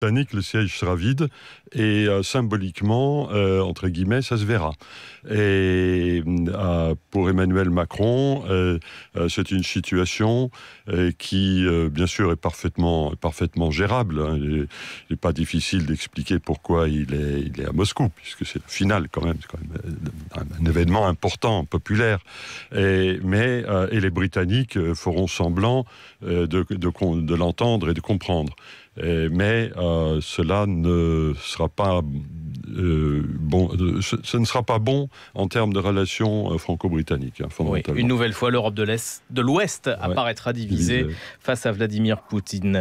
le siège sera vide et euh, symboliquement, euh, entre guillemets, ça se verra. Et euh, pour Emmanuel Macron, c'est une situation qui, bien sûr, est parfaitement, parfaitement gérable. Hein. Il n'est pas difficile d'expliquer pourquoi il est, il est à Moscou, puisque c'est le final quand même, quand même un événement important, populaire. Et, mais, euh, et les Britanniques euh, feront semblant euh, de, de l'entendre et de comprendre. mais cela ne sera pas bon. Ce, ne sera pas bon en termes de relations franco-britanniques. Hein, une nouvelle fois, l'Europe de de l'Ouest, apparaîtra divisée face à Vladimir Poutine.